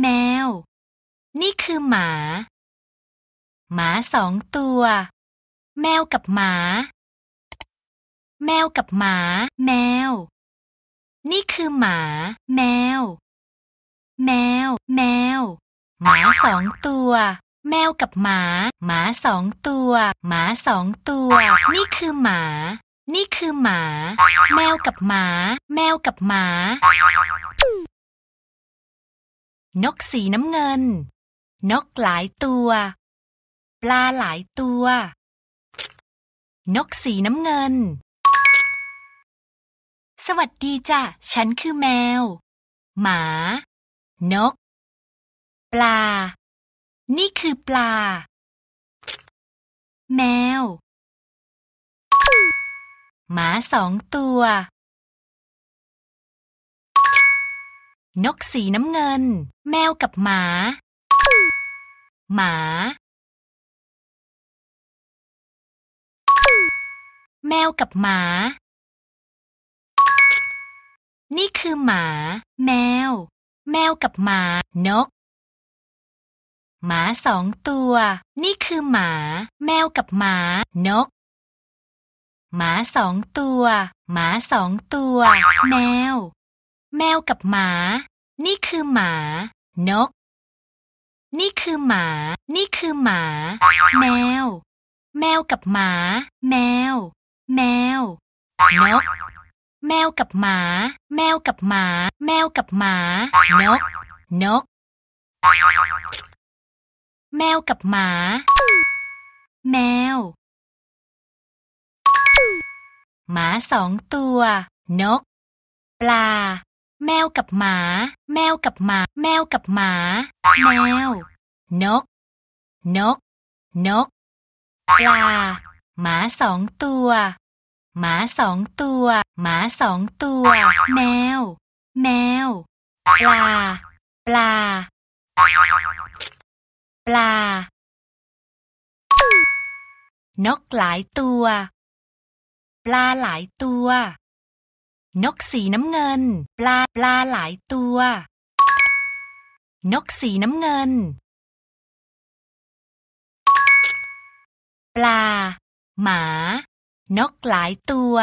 แมว นี่คือหมา หมาสองตัว แมวกับหมา แมวกับหมา แมว นี่คือหมา แมว แมว แมว หมาสองตัว แมวกับหมา หมาสองตัว หมาสองตัว นี่คือหมา นี่คือหมา แมวกับหมา แมวกับหมานกสีน้ำเงิน นกหลายตัว ปลาหลายตัว นกสีน้ำเงิน สวัสดีจ้ะ ฉันคือแมว หมา นก ปลา นี่คือปลา แมว หมาสองตัวนกสีน้ำเงิน แมวกับหมา หมาแมวกับหมา นี่คือหมาแมว แมวกับหมา นก หมาสองตัว นี่คือหมาแมวกับหมานก หมาสองตัว หมาสองตัว แมวแมวกับหมา นี่คือหมา นก นี่คือหมา นี่คือหมา แมว แมวกับหมา แมว แมว นก แมวกับหมา แมวกับหมา แมวกับหมา นก นก แมวกับหมา แมว หมาสองตัว นก ปลาแมวกับหมา แมวกับหมา แมวกับหมา แมว นก นก นก ปลา หมาสองตัว หมาสองตัว หมาสองตัว แมว แมว ปลา ปลา ปลา นกหลายตัว ปลาหลายตัวนกสีน้ำเงิน ปลาปลาหลายตัว นกสีน้ำเงิน ปลา หมานกหลายตัว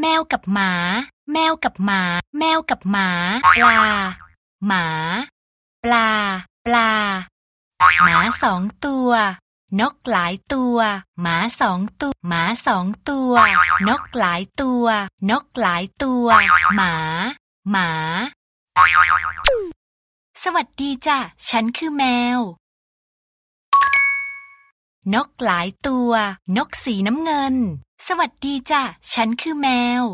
แมวกับหมา แมวกับหมา แมวกับหมาปลา หมาปลา ปลา หมาสองตัวนกหลายตัว หมาสองตัวหมาสองตัว นกหลายตัว นกหลายตัว หมา หมา สวัสดีจ้ะฉันคือแมว นกหลายตัว นกสีน้ำเงิน สวัสดีจ้ะฉันคือแมว